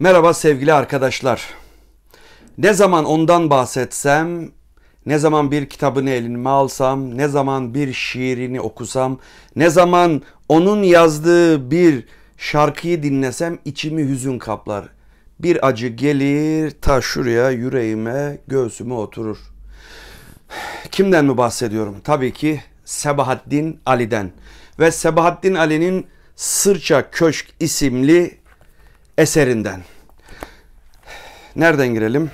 Merhaba sevgili arkadaşlar. Ne zaman ondan bahsetsem, ne zaman bir kitabını elime alsam, ne zaman bir şiirini okusam, ne zaman onun yazdığı bir şarkıyı dinlesem içimi hüzün kaplar. Bir acı gelir ta şuraya yüreğime, göğsüme oturur. Kimden mi bahsediyorum? Tabii ki Sebahattin Ali'den ve Sebahattin Ali'nin Sırça Köşk isimli eserinden. Nereden girelim?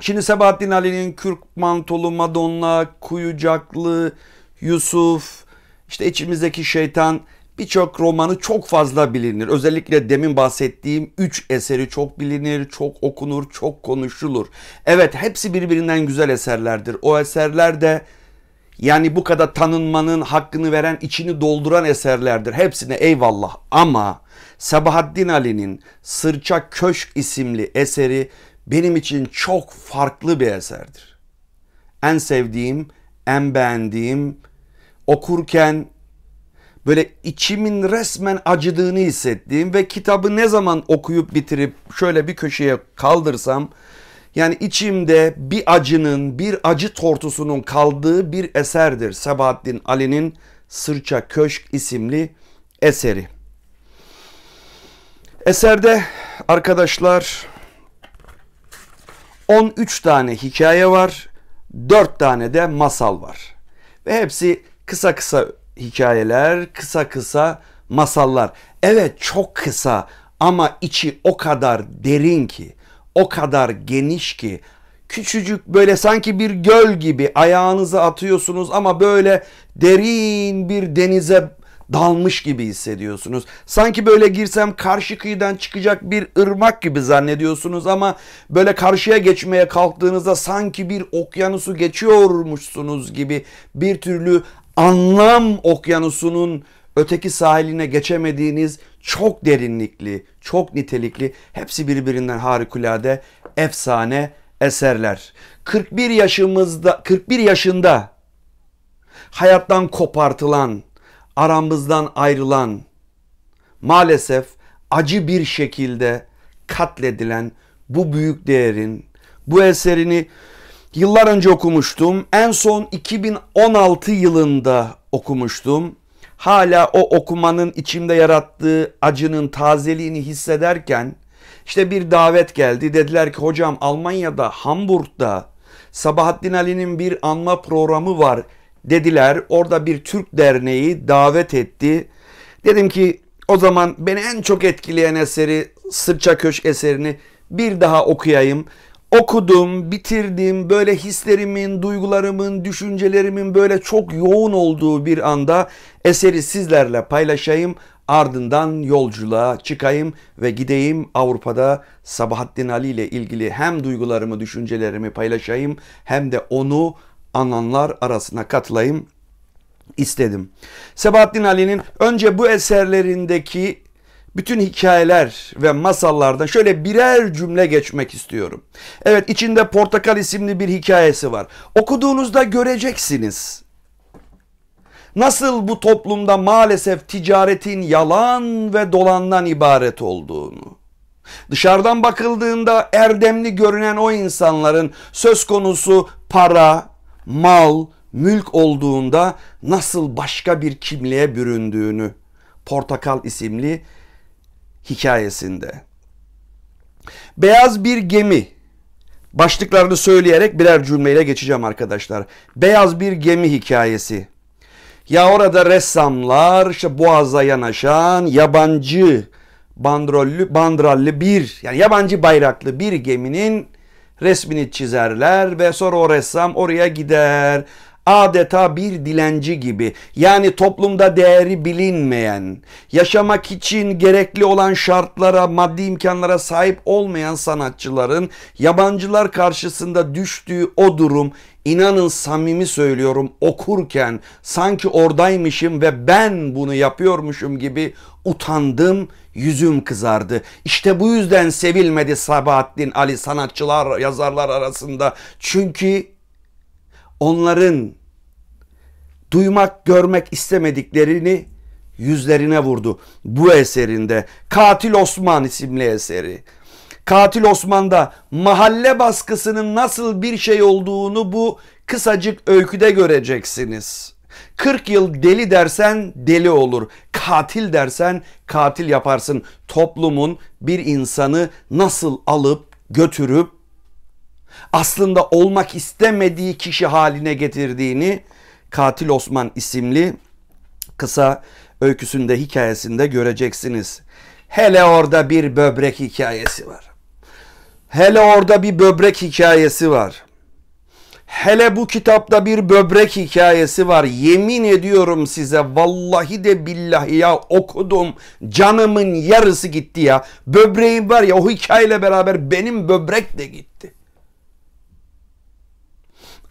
Şimdi Sabahattin Ali'nin Kürk Mantolu, Madonna, Kuyucaklı, Yusuf, işte içimizdeki şeytan birçok romanı çok fazla bilinir. Özellikle demin bahsettiğim 3 eseri çok bilinir, çok okunur, çok konuşulur. Evet hepsi birbirinden güzel eserlerdir. O eserler de yani bu kadar tanınmanın hakkını veren, içini dolduran eserlerdir. Hepsine eyvallah ama Sabahattin Ali'nin Sırça Köşk isimli eseri benim için çok farklı bir eserdir. En sevdiğim, en beğendiğim, okurken böyle içimin resmen acıdığını hissettiğim ve kitabı ne zaman okuyup bitirip şöyle bir köşeye kaldırsam yani içimde bir acının, bir acı tortusunun kaldığı bir eserdir. Sabahattin Ali'nin Sırça Köşk isimli eseri. Eserde arkadaşlar 13 tane hikaye var. 4 tane de masal var. Ve hepsi kısa kısa hikayeler, kısa kısa masallar. Evet çok kısa ama içi o kadar derin ki, o kadar geniş ki küçücük böyle sanki bir göl gibi ayağınızı atıyorsunuz ama böyle derin bir denize dalmış gibi hissediyorsunuz. Sanki böyle girsem karşı kıyıdan çıkacak bir ırmak gibi zannediyorsunuz ama böyle karşıya geçmeye kalktığınızda sanki bir okyanusu geçiyormuşsunuz gibi bir türlü anlam okyanusunun öteki sahiline geçemediğiniz çok derinlikli, çok nitelikli, hepsi birbirinden harikulade, efsane eserler. 41 yaşımızda 41 yaşında hayattan kopartılan aramızdan ayrılan maalesef acı bir şekilde katledilen bu büyük değerin bu eserini yıllar önce okumuştum. En son 2016 yılında okumuştum. Hala o okumanın içimde yarattığı acının tazeliğini hissederken işte bir davet geldi. Dediler ki hocam Almanya'da Hamburg'da Sabahattin Ali'nin bir anma programı var dediler. Orada bir Türk derneği davet etti. Dedim ki o zaman beni en çok etkileyen eseri Sırça Köşk eserini bir daha okuyayım. Okudum, bitirdim. Böyle hislerimin, duygularımın, düşüncelerimin böyle çok yoğun olduğu bir anda eseri sizlerle paylaşayım. Ardından yolculuğa çıkayım ve gideyim Avrupa'da Sabahattin Ali ile ilgili hem duygularımı, düşüncelerimi paylaşayım hem de onu ananlar arasına katılayım istedim. Sebahattin Ali'nin önce bu eserlerindeki bütün hikayeler ve masallardan şöyle birer cümle geçmek istiyorum. Evet içinde Portakal isimli bir hikayesi var. Okuduğunuzda göreceksiniz. Nasıl bu toplumda maalesef ticaretin yalan ve dolandan ibaret olduğunu. Dışarıdan bakıldığında erdemli görünen o insanların söz konusu para, mal, mülk olduğunda nasıl başka bir kimliğe büründüğünü Portakal isimli hikayesinde. Beyaz bir gemi başlıklarını söyleyerek birer cümleyle geçeceğim arkadaşlar. Beyaz bir gemi hikayesi. Ya orada ressamlar işte boğaza yanaşan yabancı bandrollü, bandrallı bir yani yabancı bayraklı bir geminin resmini çizerler ve sonra o ressam oraya gider adeta bir dilenci gibi yani toplumda değeri bilinmeyen, yaşamak için gerekli olan şartlara, maddi imkanlara sahip olmayan sanatçıların yabancılar karşısında düştüğü o durum İnanın samimi söylüyorum okurken sanki oradaymışım ve ben bunu yapıyormuşum gibi utandım, yüzüm kızardı. İşte bu yüzden sevilmedi Sabahattin Ali sanatçılar, yazarlar arasında. Çünkü onların duymak, görmek istemediklerini yüzlerine vurdu bu eserinde. Katil Osman isimli eseri. Katil Osman'da mahalle baskısının nasıl bir şey olduğunu bu kısacık öyküde göreceksiniz. 40 yıl deli dersen deli olur. Katil dersen katil yaparsın. Toplumun bir insanı nasıl alıp götürüp aslında olmak istemediği kişi haline getirdiğini Katil Osman isimli kısa öyküsünde hikayesinde göreceksiniz. Hele orada bir böbrek hikayesi var. Hele orada bir böbrek hikayesi var. Hele bu kitapta bir böbrek hikayesi var. Yemin ediyorum size vallahi de billahi ya okudum. Canımın yarısı gitti ya. Böbreğim var ya o hikayeyle beraber benim böbrek de gitti.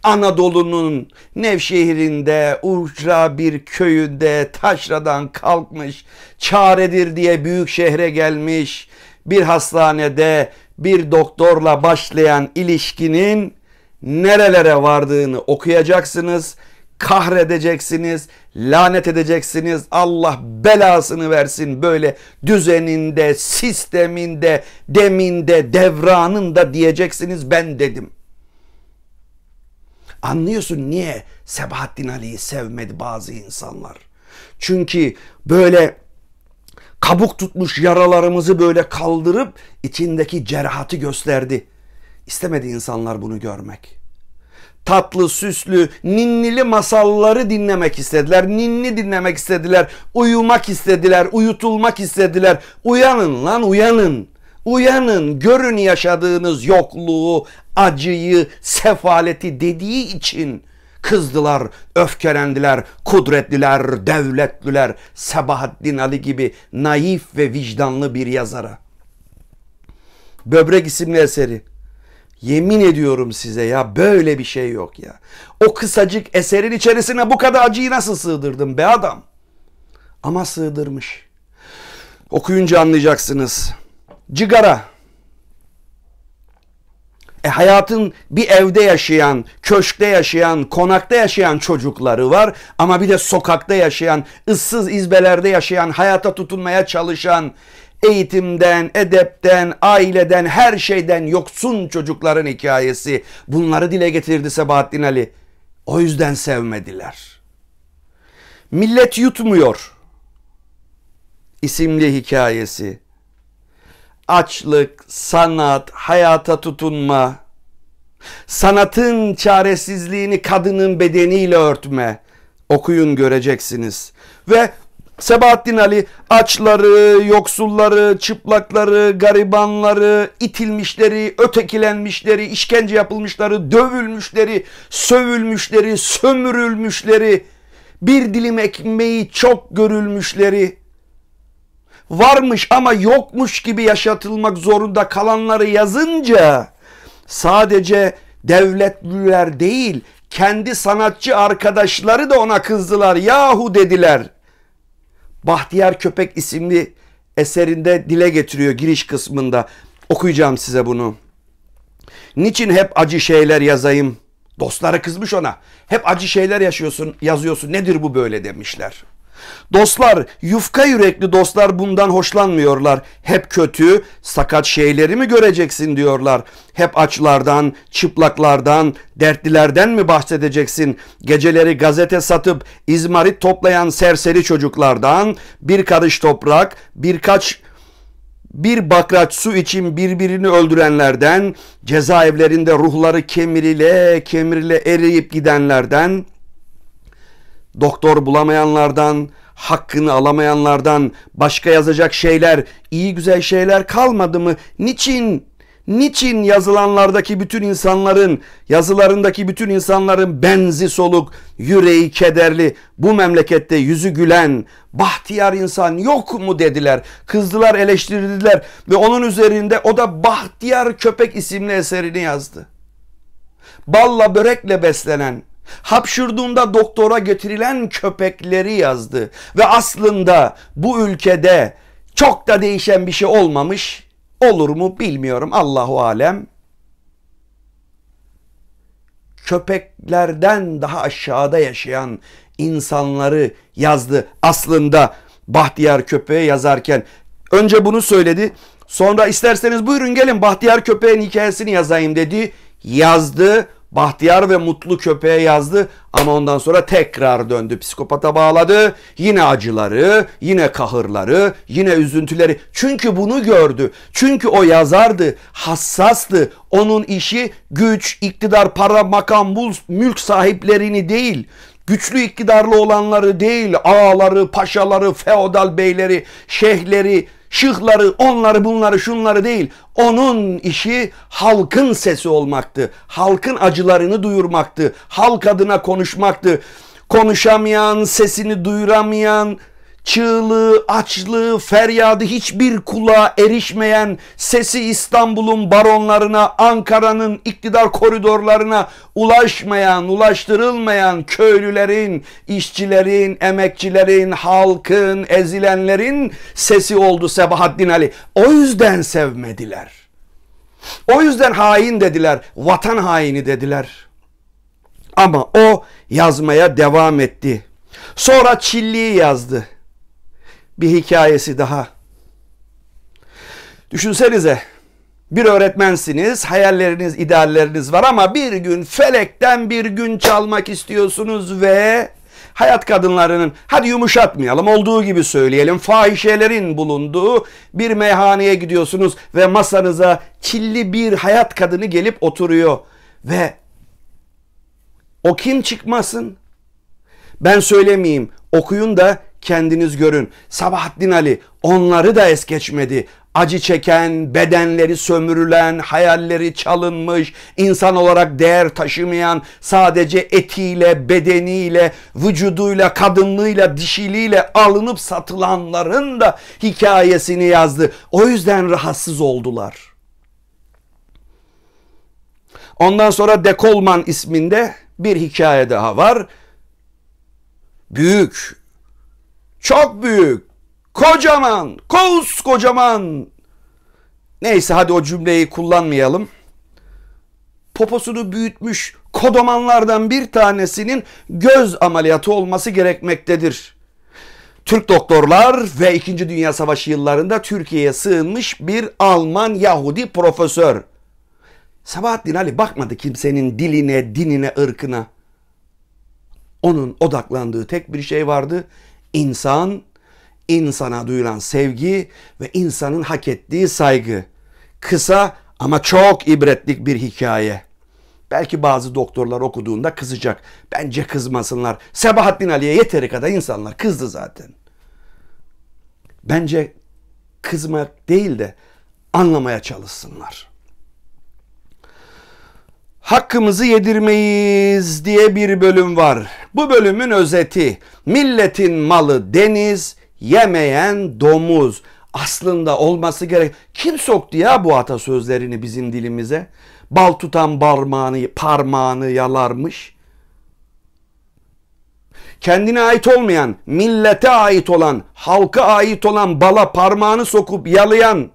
Anadolu'nun Nevşehir'inde, Uçra bir köyünde taşradan kalkmış, çaredir diye büyük şehre gelmiş, bir hastanede bir doktorla başlayan ilişkinin nerelere vardığını okuyacaksınız. Kahredeceksiniz, lanet edeceksiniz. Allah belasını versin böyle düzeninde, sisteminde, deminde, devranında diyeceksiniz ben dedim. Anlıyorsun niye Sebahattin Ali'yi sevmedi bazı insanlar. Çünkü böyle kabuk tutmuş yaralarımızı böyle kaldırıp içindeki cerahatı gösterdi. İstemedi insanlar bunu görmek. Tatlı, süslü, ninnili masalları dinlemek istediler. Ninni dinlemek istediler. Uyumak istediler. Uyutulmak istediler. Uyanın lan uyanın. Uyanın görün yaşadığınız yokluğu, acıyı, sefaleti dediği için Kızdılar, öfkelendiler, kudretliler, devletliler, Sebahattin Ali gibi naif ve vicdanlı bir yazara. Böbrek isimli eseri. Yemin ediyorum size ya böyle bir şey yok ya. O kısacık eserin içerisine bu kadar acıyı nasıl sığdırdım be adam? Ama sığdırmış. Okuyunca anlayacaksınız. Cigara e, hayatın bir evde yaşayan, köşkte yaşayan, konakta yaşayan çocukları var ama bir de sokakta yaşayan, ıssız izbelerde yaşayan, hayata tutunmaya çalışan, eğitimden, edepten, aileden, her şeyden yoksun çocukların hikayesi. Bunları dile getirdi Sebahattin Ali. O yüzden sevmediler. Millet yutmuyor isimli hikayesi açlık, sanat, hayata tutunma, sanatın çaresizliğini kadının bedeniyle örtme. Okuyun göreceksiniz. Ve Sebahattin Ali açları, yoksulları, çıplakları, garibanları, itilmişleri, ötekilenmişleri, işkence yapılmışları, dövülmüşleri, sövülmüşleri, sömürülmüşleri, bir dilim ekmeği çok görülmüşleri, varmış ama yokmuş gibi yaşatılmak zorunda kalanları yazınca sadece devletliler değil kendi sanatçı arkadaşları da ona kızdılar. Yahu dediler. Bahtiyar Köpek isimli eserinde dile getiriyor giriş kısmında. Okuyacağım size bunu. Niçin hep acı şeyler yazayım? Dostları kızmış ona. Hep acı şeyler yaşıyorsun, yazıyorsun. Nedir bu böyle demişler. Dostlar, yufka yürekli dostlar bundan hoşlanmıyorlar. Hep kötü, sakat şeyleri mi göreceksin diyorlar. Hep açlardan, çıplaklardan, dertlilerden mi bahsedeceksin? Geceleri gazete satıp izmarit toplayan serseri çocuklardan, bir karış toprak, birkaç bir bakraç su için birbirini öldürenlerden, cezaevlerinde ruhları kemirile kemirile eriyip gidenlerden, doktor bulamayanlardan, hakkını alamayanlardan başka yazacak şeyler, iyi güzel şeyler kalmadı mı? Niçin? Niçin yazılanlardaki bütün insanların, yazılarındaki bütün insanların benzi soluk, yüreği kederli, bu memlekette yüzü gülen, bahtiyar insan yok mu dediler. Kızdılar, eleştirdiler ve onun üzerinde o da Bahtiyar Köpek isimli eserini yazdı. Balla börekle beslenen, Hapşurduğunda doktora getirilen köpekleri yazdı. Ve aslında bu ülkede çok da değişen bir şey olmamış. Olur mu bilmiyorum Allahu Alem. Köpeklerden daha aşağıda yaşayan insanları yazdı. Aslında Bahtiyar Köpeğe yazarken önce bunu söyledi. Sonra isterseniz buyurun gelin Bahtiyar Köpeğin hikayesini yazayım dedi. Yazdı Bahtiyar ve mutlu köpeğe yazdı ama ondan sonra tekrar döndü. Psikopata bağladı. Yine acıları, yine kahırları, yine üzüntüleri. Çünkü bunu gördü. Çünkü o yazardı, hassastı. Onun işi güç, iktidar, para, makam, mülk sahiplerini değil, güçlü iktidarlı olanları değil, ağaları, paşaları, feodal beyleri, şeyhleri, şıhları, onları, bunları, şunları değil. Onun işi halkın sesi olmaktı. Halkın acılarını duyurmaktı. Halk adına konuşmaktı. Konuşamayan, sesini duyuramayan, çığlığı, açlığı, feryadı hiçbir kulağa erişmeyen, sesi İstanbul'un baronlarına, Ankara'nın iktidar koridorlarına ulaşmayan, ulaştırılmayan köylülerin, işçilerin, emekçilerin, halkın, ezilenlerin sesi oldu Sebahattin Ali. O yüzden sevmediler. O yüzden hain dediler, vatan haini dediler. Ama o yazmaya devam etti. Sonra Çilli'yi yazdı bir hikayesi daha. Düşünsenize bir öğretmensiniz, hayalleriniz, idealleriniz var ama bir gün felekten bir gün çalmak istiyorsunuz ve hayat kadınlarının hadi yumuşatmayalım olduğu gibi söyleyelim fahişelerin bulunduğu bir meyhaneye gidiyorsunuz ve masanıza çilli bir hayat kadını gelip oturuyor ve o kim çıkmasın ben söylemeyeyim okuyun da kendiniz görün. Sabahattin Ali onları da es geçmedi. Acı çeken, bedenleri sömürülen, hayalleri çalınmış, insan olarak değer taşımayan, sadece etiyle, bedeniyle, vücuduyla, kadınlığıyla, dişiliğiyle alınıp satılanların da hikayesini yazdı. O yüzden rahatsız oldular. Ondan sonra Dekolman isminde bir hikaye daha var büyük çok büyük, kocaman, koskocaman. Neyse hadi o cümleyi kullanmayalım. Poposunu büyütmüş kodomanlardan bir tanesinin göz ameliyatı olması gerekmektedir. Türk doktorlar ve 2. Dünya Savaşı yıllarında Türkiye'ye sığınmış bir Alman Yahudi profesör. Sabahattin Ali bakmadı kimsenin diline, dinine, ırkına. Onun odaklandığı tek bir şey vardı. İnsan, insana duyulan sevgi ve insanın hak ettiği saygı. Kısa ama çok ibretlik bir hikaye. Belki bazı doktorlar okuduğunda kızacak. Bence kızmasınlar. Sebahattin Ali'ye yeteri kadar insanlar kızdı zaten. Bence kızmak değil de anlamaya çalışsınlar. Hakkımızı yedirmeyiz diye bir bölüm var. Bu bölümün özeti milletin malı deniz yemeyen domuz. Aslında olması gerek. Kim soktu ya bu atasözlerini bizim dilimize? Bal tutan parmağını, parmağını yalarmış. Kendine ait olmayan, millete ait olan, halka ait olan bala parmağını sokup yalayan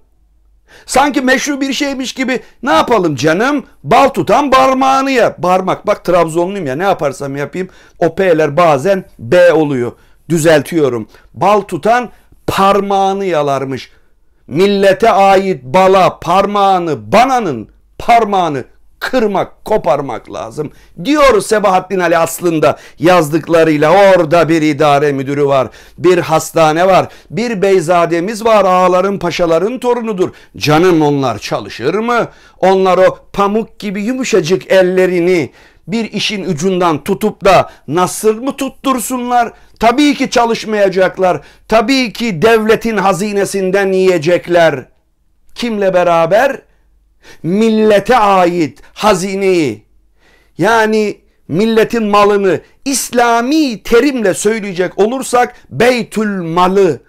Sanki meşru bir şeymiş gibi ne yapalım canım? Bal tutan parmağını yap. barmak. bak Trabzonluyum ya ne yaparsam yapayım o P'ler bazen B oluyor. Düzeltiyorum. Bal tutan parmağını yalarmış. Millete ait bala parmağını bananın parmağını kırmak, koparmak lazım. Diyor Sebahattin Ali aslında yazdıklarıyla orada bir idare müdürü var, bir hastane var, bir beyzademiz var ağaların paşaların torunudur. Canım onlar çalışır mı? Onlar o pamuk gibi yumuşacık ellerini bir işin ucundan tutup da nasır mı tuttursunlar? Tabii ki çalışmayacaklar. Tabii ki devletin hazinesinden yiyecekler. Kimle beraber? millete ait hazineyi yani milletin malını İslami terimle söyleyecek olursak beytül malı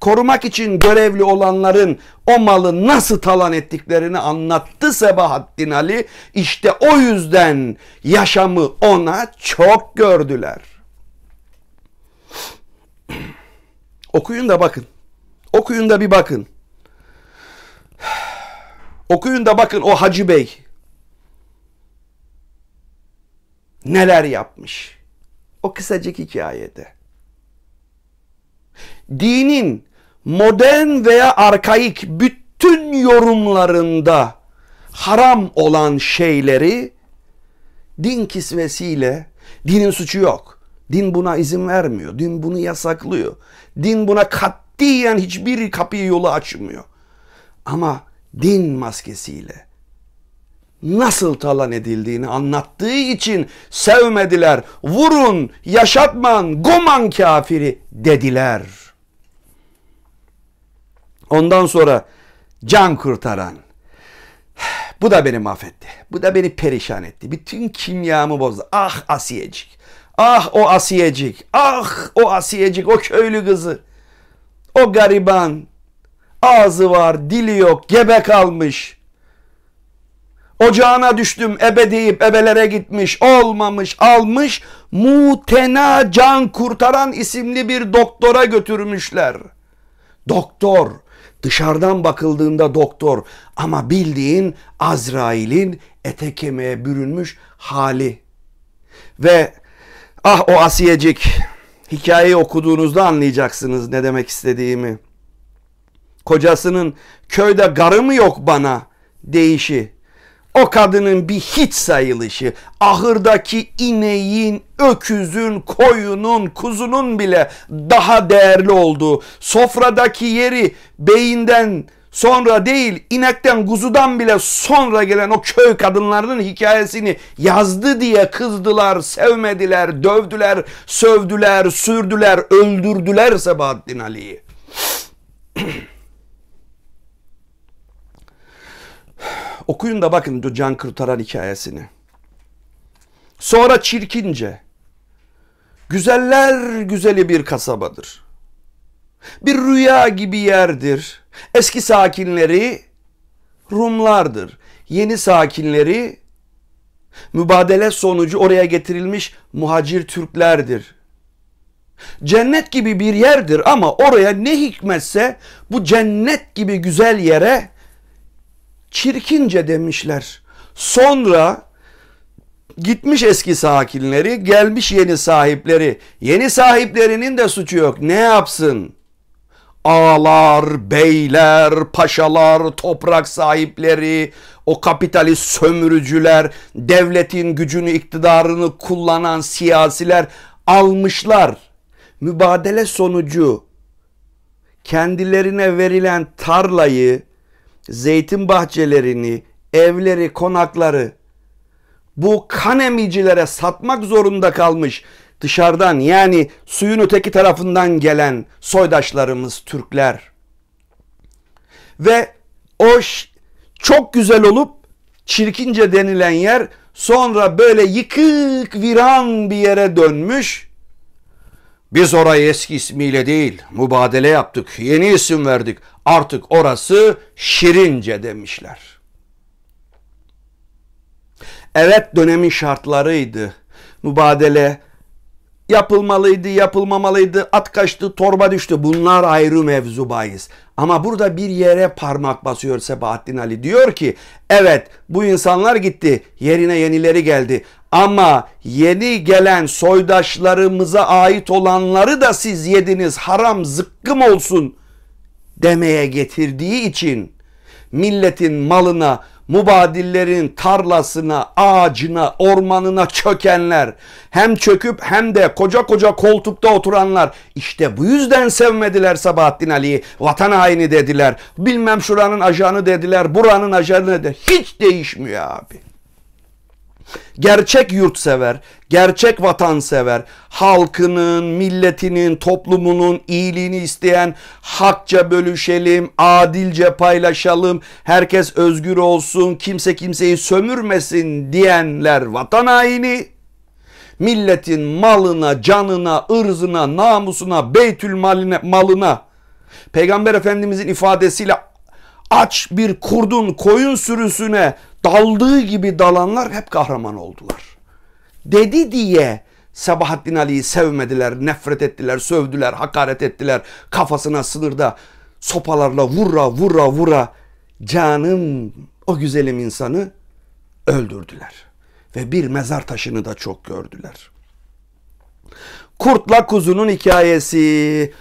korumak için görevli olanların o malı nasıl talan ettiklerini anlattı Sebahattin Ali. İşte o yüzden yaşamı ona çok gördüler. Okuyun da bakın. Okuyun da bir bakın. Okuyun da bakın o Hacı Bey neler yapmış. O kısacık hikayede. Dinin modern veya arkaik bütün yorumlarında haram olan şeyleri din kisvesiyle dinin suçu yok. Din buna izin vermiyor. Din bunu yasaklıyor. Din buna katliyen hiçbir kapıyı yolu açmıyor. Ama din maskesiyle nasıl talan edildiğini anlattığı için sevmediler. Vurun, yaşatman, guman kafiri dediler. Ondan sonra can kurtaran. Bu da beni mahvetti. Bu da beni perişan etti. Bütün kimyamı bozdu. Ah Asiyecik. Ah o Asiyecik. Ah o Asiyecik. O köylü kızı. O gariban. Ağzı var, dili yok, gebe kalmış. Ocağına düştüm ebe deyip ebelere gitmiş, olmamış, almış. Mutena Can Kurtaran isimli bir doktora götürmüşler. Doktor, dışarıdan bakıldığında doktor ama bildiğin Azrail'in ete kemiğe bürünmüş hali. Ve ah o asiyecik hikayeyi okuduğunuzda anlayacaksınız ne demek istediğimi kocasının köyde garı mı yok bana deyişi o kadının bir hiç sayılışı, ahırdaki ineğin, öküzün, koyunun, kuzunun bile daha değerli olduğu, sofradaki yeri beyinden sonra değil, inekten, kuzudan bile sonra gelen o köy kadınlarının hikayesini yazdı diye kızdılar, sevmediler, dövdüler, sövdüler, sürdüler, öldürdüler Sebahattin Ali'yi. Okuyun da bakın can kurtaran hikayesini. Sonra çirkince güzeller güzeli bir kasabadır. Bir rüya gibi yerdir. Eski sakinleri Rumlardır. Yeni sakinleri mübadele sonucu oraya getirilmiş muhacir Türklerdir. Cennet gibi bir yerdir ama oraya ne hikmetse bu cennet gibi güzel yere çirkince demişler. Sonra gitmiş eski sakinleri, gelmiş yeni sahipleri. Yeni sahiplerinin de suçu yok. Ne yapsın? Ağalar, beyler, paşalar, toprak sahipleri, o kapitalist sömürücüler, devletin gücünü, iktidarını kullanan siyasiler almışlar. Mübadele sonucu kendilerine verilen tarlayı, zeytin bahçelerini, evleri, konakları bu kan emicilere satmak zorunda kalmış dışarıdan yani suyun öteki tarafından gelen soydaşlarımız Türkler. Ve o çok güzel olup çirkince denilen yer sonra böyle yıkık viran bir yere dönmüş. Biz orayı eski ismiyle değil mübadele yaptık yeni isim verdik artık orası şirince demişler. Evet dönemin şartlarıydı. Mübadele yapılmalıydı, yapılmamalıydı, at kaçtı, torba düştü. Bunlar ayrı mevzu bahis. Ama burada bir yere parmak basıyor Sebahattin Ali. Diyor ki evet bu insanlar gitti yerine yenileri geldi. Ama yeni gelen soydaşlarımıza ait olanları da siz yediniz haram zıkkım olsun demeye getirdiği için milletin malına, mübadillerin tarlasına, ağacına, ormanına çökenler, hem çöküp hem de koca koca koltukta oturanlar işte bu yüzden sevmediler Sabahattin Ali'yi. Vatan haini dediler. Bilmem şuranın ajanı dediler, buranın ajanı dediler. Hiç değişmiyor abi. Gerçek yurtsever, gerçek vatansever, halkının, milletinin, toplumunun iyiliğini isteyen, hakça bölüşelim, adilce paylaşalım, herkes özgür olsun, kimse kimseyi sömürmesin diyenler vatan haini, milletin malına, canına, ırzına, namusuna, beytül maline, malına, Peygamber Efendimizin ifadesiyle aç bir kurdun koyun sürüsüne daldığı gibi dalanlar hep kahraman oldular. Dedi diye Sabahattin Ali'yi sevmediler, nefret ettiler, sövdüler, hakaret ettiler. Kafasına sınırda sopalarla vura vura vura canım o güzelim insanı öldürdüler. Ve bir mezar taşını da çok gördüler. Kurtla kuzunun hikayesi.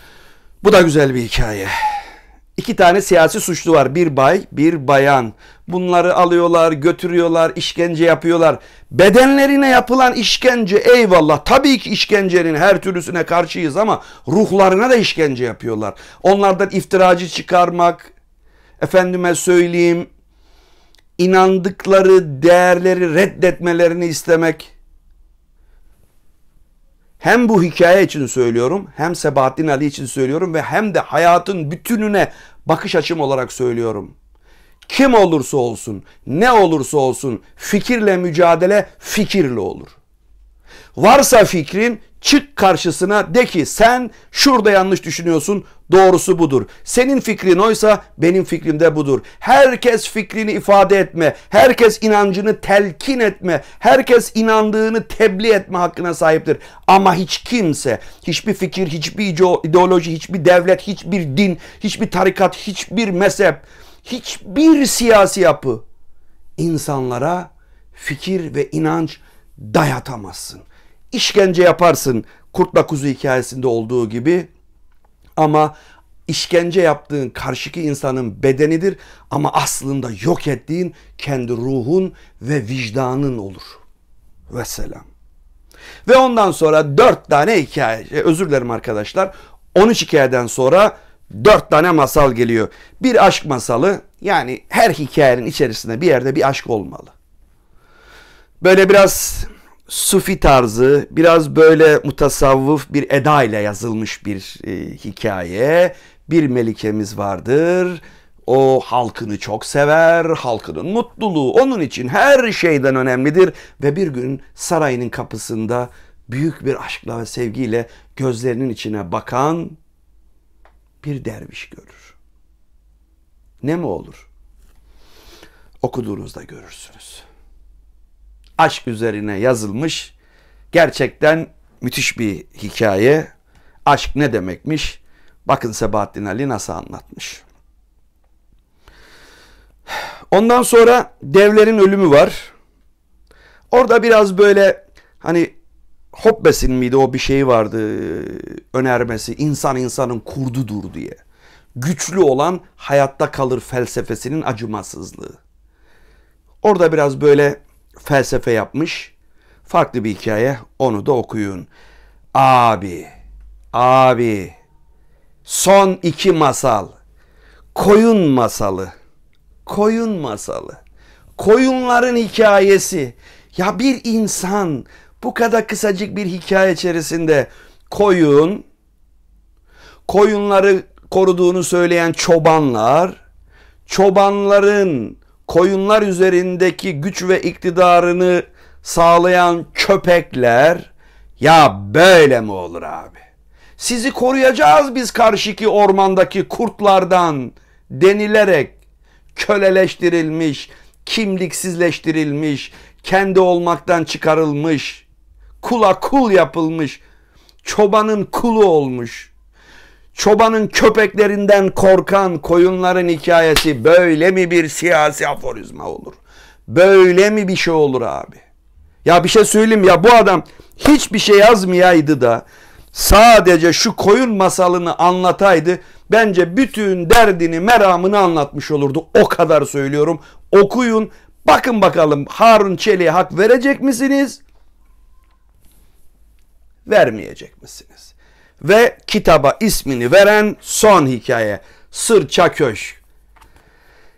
Bu da güzel bir hikaye. İki tane siyasi suçlu var. Bir bay, bir bayan. Bunları alıyorlar, götürüyorlar, işkence yapıyorlar. Bedenlerine yapılan işkence eyvallah. Tabii ki işkencenin her türlüsüne karşıyız ama ruhlarına da işkence yapıyorlar. Onlardan iftiracı çıkarmak, efendime söyleyeyim, inandıkları değerleri reddetmelerini istemek hem bu hikaye için söylüyorum, hem Sebahattin Ali için söylüyorum ve hem de hayatın bütününe bakış açım olarak söylüyorum. Kim olursa olsun, ne olursa olsun fikirle mücadele fikirle olur. Varsa fikrin Çık karşısına de ki sen şurada yanlış düşünüyorsun. Doğrusu budur. Senin fikrin oysa benim fikrim de budur. Herkes fikrini ifade etme, herkes inancını telkin etme, herkes inandığını tebliğ etme hakkına sahiptir. Ama hiç kimse, hiçbir fikir, hiçbir ideoloji, hiçbir devlet, hiçbir din, hiçbir tarikat, hiçbir mezhep, hiçbir siyasi yapı insanlara fikir ve inanç dayatamazsın işkence yaparsın kurtla kuzu hikayesinde olduğu gibi ama işkence yaptığın karşıki insanın bedenidir ama aslında yok ettiğin kendi ruhun ve vicdanın olur. Vesselam. Ve ondan sonra dört tane hikaye, şey, özür dilerim arkadaşlar. 13 hikayeden sonra dört tane masal geliyor. Bir aşk masalı yani her hikayenin içerisinde bir yerde bir aşk olmalı. Böyle biraz sufi tarzı, biraz böyle mutasavvuf bir eda ile yazılmış bir e, hikaye. Bir melikemiz vardır. O halkını çok sever, halkının mutluluğu onun için her şeyden önemlidir ve bir gün sarayının kapısında büyük bir aşkla ve sevgiyle gözlerinin içine bakan bir derviş görür. Ne mi olur? Okuduğunuzda görürsünüz aşk üzerine yazılmış gerçekten müthiş bir hikaye. Aşk ne demekmiş? Bakın Sebahattin Ali nasıl anlatmış. Ondan sonra devlerin ölümü var. Orada biraz böyle hani Hobbes'in miydi o bir şey vardı önermesi insan insanın kurdudur diye. Güçlü olan hayatta kalır felsefesinin acımasızlığı. Orada biraz böyle felsefe yapmış. Farklı bir hikaye onu da okuyun. Abi, abi son iki masal. Koyun masalı. Koyun masalı. Koyunların hikayesi. Ya bir insan bu kadar kısacık bir hikaye içerisinde koyun, koyunları koruduğunu söyleyen çobanlar, çobanların koyunlar üzerindeki güç ve iktidarını sağlayan köpekler ya böyle mi olur abi? Sizi koruyacağız biz karşıki ormandaki kurtlardan denilerek köleleştirilmiş, kimliksizleştirilmiş, kendi olmaktan çıkarılmış, kula kul yapılmış, çobanın kulu olmuş.'' çobanın köpeklerinden korkan koyunların hikayesi böyle mi bir siyasi aforizma olur? Böyle mi bir şey olur abi? Ya bir şey söyleyeyim ya bu adam hiçbir şey yazmayaydı da sadece şu koyun masalını anlataydı bence bütün derdini meramını anlatmış olurdu. O kadar söylüyorum. Okuyun bakın bakalım Harun Çelik'e hak verecek misiniz? Vermeyecek misiniz? ve kitaba ismini veren son hikaye. Sırça Köşk.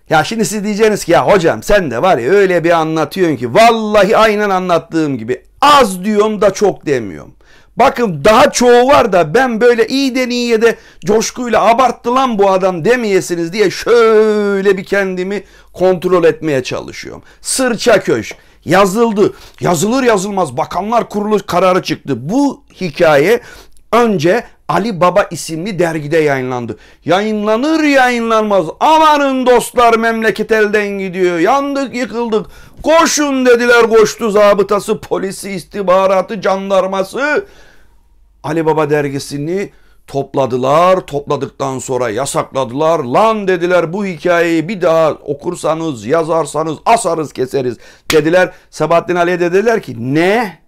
Ya şimdi siz diyeceksiniz ki ya hocam sen de var ya öyle bir anlatıyorsun ki vallahi aynen anlattığım gibi az diyorum da çok demiyorum. Bakın daha çoğu var da ben böyle iyiden iyiye de coşkuyla abarttı lan bu adam demeyesiniz diye şöyle bir kendimi kontrol etmeye çalışıyorum. Sırça köş yazıldı. Yazılır yazılmaz bakanlar kurulu kararı çıktı. Bu hikaye önce Ali Baba isimli dergide yayınlandı. Yayınlanır yayınlanmaz amanın dostlar memleket elden gidiyor. Yandık yıkıldık. Koşun dediler koştu zabıtası, polisi, istihbaratı, jandarması. Ali Baba dergisini topladılar. Topladıktan sonra yasakladılar. Lan dediler bu hikayeyi bir daha okursanız, yazarsanız asarız keseriz dediler. Sabahattin Ali'ye dediler ki ne?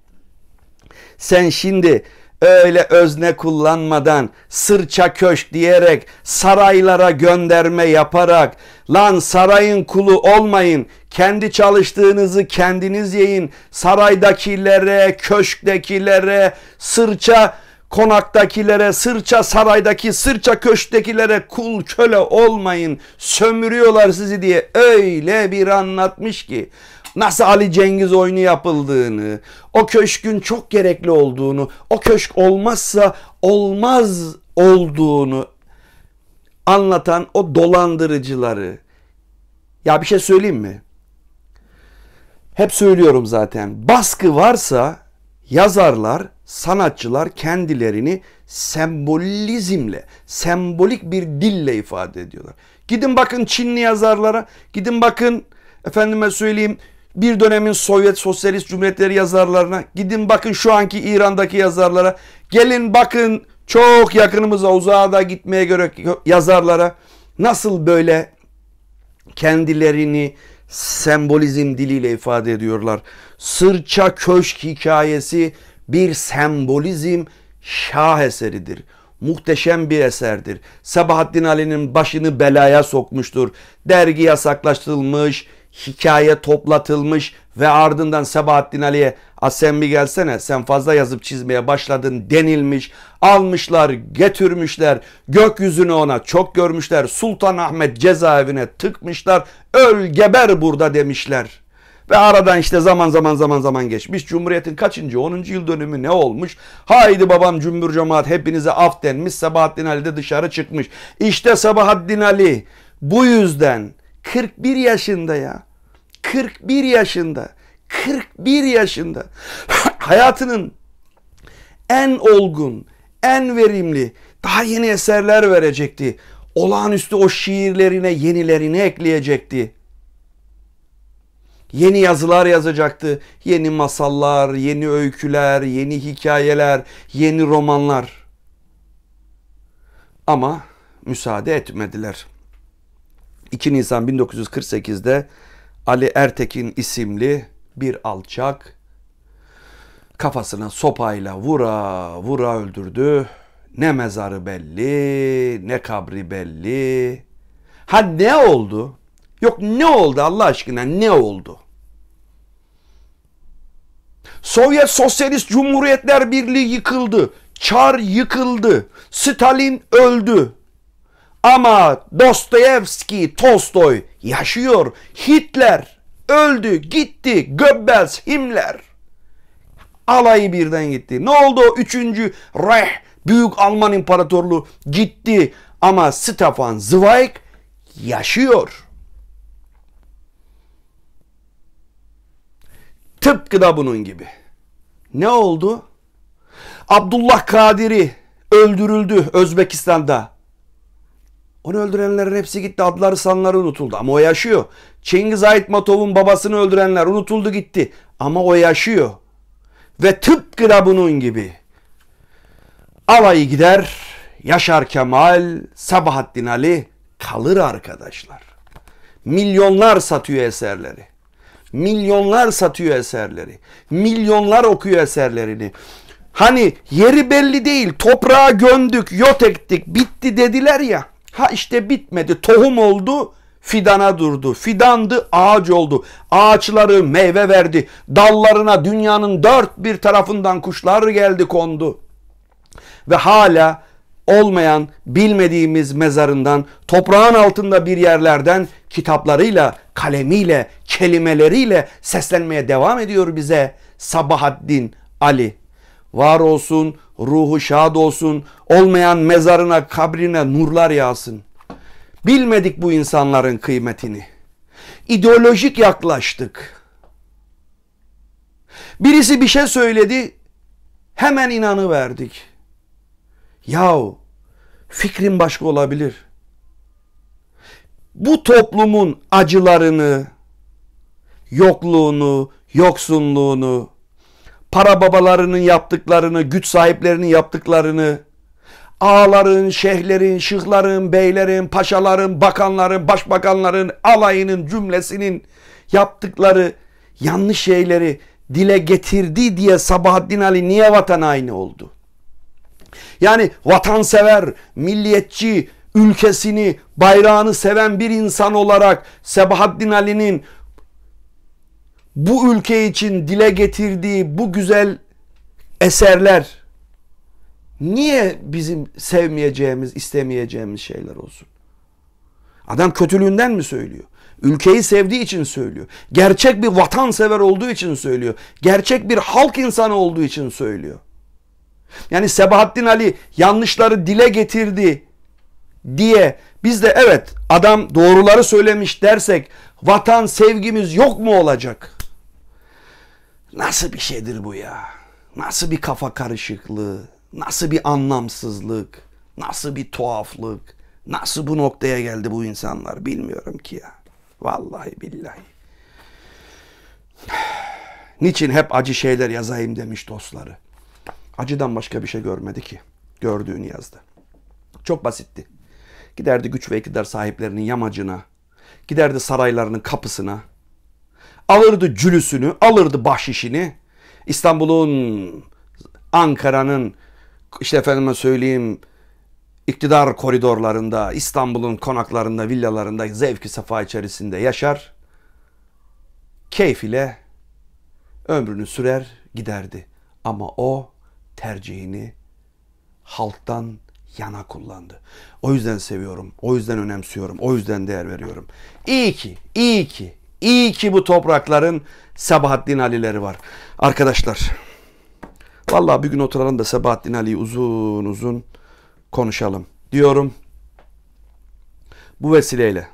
Sen şimdi öyle özne kullanmadan sırça köşk diyerek saraylara gönderme yaparak lan sarayın kulu olmayın kendi çalıştığınızı kendiniz yiyin saraydakilere köşktekilere sırça konaktakilere, sırça saraydaki, sırça köşktekilere kul köle olmayın, sömürüyorlar sizi diye öyle bir anlatmış ki nasıl Ali Cengiz oyunu yapıldığını, o köşkün çok gerekli olduğunu, o köşk olmazsa olmaz olduğunu anlatan o dolandırıcıları. Ya bir şey söyleyeyim mi? Hep söylüyorum zaten. Baskı varsa yazarlar, sanatçılar kendilerini sembolizmle, sembolik bir dille ifade ediyorlar. Gidin bakın Çinli yazarlara, gidin bakın efendime söyleyeyim bir dönemin Sovyet Sosyalist Cumhuriyetleri yazarlarına, gidin bakın şu anki İran'daki yazarlara, gelin bakın çok yakınımıza uzağa da gitmeye göre yazarlara nasıl böyle kendilerini sembolizm diliyle ifade ediyorlar. Sırça Köşk hikayesi bir sembolizm şah eseridir Muhteşem bir eserdir. Sabahattin Ali'nin başını belaya sokmuştur. Dergi yasaklaştırılmış, hikaye toplatılmış ve ardından Sebahattin Ali'ye sen bir gelsene sen fazla yazıp çizmeye başladın denilmiş. Almışlar getirmişler gökyüzünü ona çok görmüşler Sultan Sultanahmet cezaevine tıkmışlar öl geber burada demişler. Ve aradan işte zaman zaman zaman zaman geçmiş. Cumhuriyet'in kaçıncı 10. yıl dönümü ne olmuş? Haydi babam cümbür cemaat hepinize af denmiş. Sabahattin Ali de dışarı çıkmış. İşte Sabahattin Ali bu yüzden 41 yaşında ya. 41 yaşında. 41 yaşında. Hayatının en olgun, en verimli, daha yeni eserler verecekti. Olağanüstü o şiirlerine yenilerini ekleyecekti. Yeni yazılar yazacaktı. Yeni masallar, yeni öyküler, yeni hikayeler, yeni romanlar. Ama müsaade etmediler. 2 Nisan 1948'de Ali Ertekin isimli bir alçak kafasına sopayla vura vura öldürdü. Ne mezarı belli, ne kabri belli. Ha ne oldu? Yok ne oldu Allah aşkına ne oldu? Sovyet Sosyalist Cumhuriyetler Birliği yıkıldı. Çar yıkıldı. Stalin öldü. Ama Dostoyevski, Tolstoy yaşıyor. Hitler öldü, gitti. Goebbels, Himmler. Alayı birden gitti. Ne oldu? Üçüncü Reich, Büyük Alman İmparatorluğu gitti. Ama Stefan Zweig yaşıyor. Tıpkı da bunun gibi. Ne oldu? Abdullah Kadiri öldürüldü Özbekistan'da. Onu öldürenlerin hepsi gitti. Adları sanları unutuldu. Ama o yaşıyor. Çingiz Aitmatov'un babasını öldürenler unutuldu gitti. Ama o yaşıyor. Ve tıpkı da bunun gibi. Alayı gider. Yaşar Kemal, Sabahattin Ali kalır arkadaşlar. Milyonlar satıyor eserleri. Milyonlar satıyor eserleri. Milyonlar okuyor eserlerini. Hani yeri belli değil, toprağa gömdük, yot ektik, bitti dediler ya. Ha işte bitmedi. Tohum oldu, fidana durdu. Fidandı, ağaç oldu. Ağaçları meyve verdi. Dallarına dünyanın dört bir tarafından kuşlar geldi kondu. Ve hala olmayan, bilmediğimiz mezarından, toprağın altında bir yerlerden kitaplarıyla, kalemiyle, kelimeleriyle seslenmeye devam ediyor bize Sabahaddin Ali var olsun, ruhu şad olsun, olmayan mezarına, kabrine nurlar yağsın. Bilmedik bu insanların kıymetini. İdeolojik yaklaştık. Birisi bir şey söyledi, hemen inanıverdik. Yahu fikrin başka olabilir. Bu toplumun acılarını, yokluğunu, yoksunluğunu, para babalarının yaptıklarını, güç sahiplerinin yaptıklarını, ağaların, şehirlerin, şıhların, beylerin, paşaların, bakanların, başbakanların, alayının, cümlesinin yaptıkları yanlış şeyleri dile getirdi diye Sabahattin Ali niye vatan haini oldu? Yani vatansever, milliyetçi, ülkesini, bayrağını seven bir insan olarak Sabahattin Ali'nin bu ülke için dile getirdiği bu güzel eserler niye bizim sevmeyeceğimiz, istemeyeceğimiz şeyler olsun? Adam kötülüğünden mi söylüyor? Ülkeyi sevdiği için söylüyor. Gerçek bir vatansever olduğu için söylüyor. Gerçek bir halk insanı olduğu için söylüyor. Yani Sebahattin Ali yanlışları dile getirdi diye biz de evet adam doğruları söylemiş dersek vatan sevgimiz yok mu olacak? Nasıl bir şeydir bu ya? Nasıl bir kafa karışıklığı? Nasıl bir anlamsızlık? Nasıl bir tuhaflık? Nasıl bu noktaya geldi bu insanlar bilmiyorum ki ya. Vallahi billahi. Niçin hep acı şeyler yazayım demiş dostları. Acıdan başka bir şey görmedi ki. Gördüğünü yazdı. Çok basitti. Giderdi güç ve iktidar sahiplerinin yamacına, giderdi saraylarının kapısına, Alırdı cülüsünü, alırdı bahşişini. İstanbul'un, Ankara'nın işte efendime söyleyeyim iktidar koridorlarında, İstanbul'un konaklarında, villalarında zevki safa içerisinde yaşar. Keyf ile ömrünü sürer giderdi. Ama o tercihini halktan yana kullandı. O yüzden seviyorum, o yüzden önemsiyorum, o yüzden değer veriyorum. İyi ki, iyi ki İyi ki bu toprakların Sabahattin Ali'leri var. Arkadaşlar vallahi bir gün oturalım da Sabahattin Ali'yi uzun uzun konuşalım diyorum. Bu vesileyle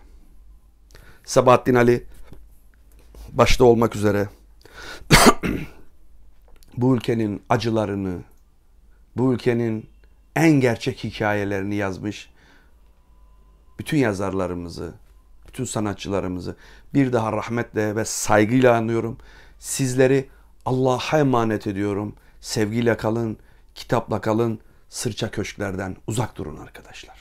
Sabahattin Ali başta olmak üzere bu ülkenin acılarını, bu ülkenin en gerçek hikayelerini yazmış bütün yazarlarımızı, bütün sanatçılarımızı bir daha rahmetle ve saygıyla anıyorum. Sizleri Allah'a emanet ediyorum. Sevgiyle kalın, kitapla kalın, sırça köşklerden uzak durun arkadaşlar.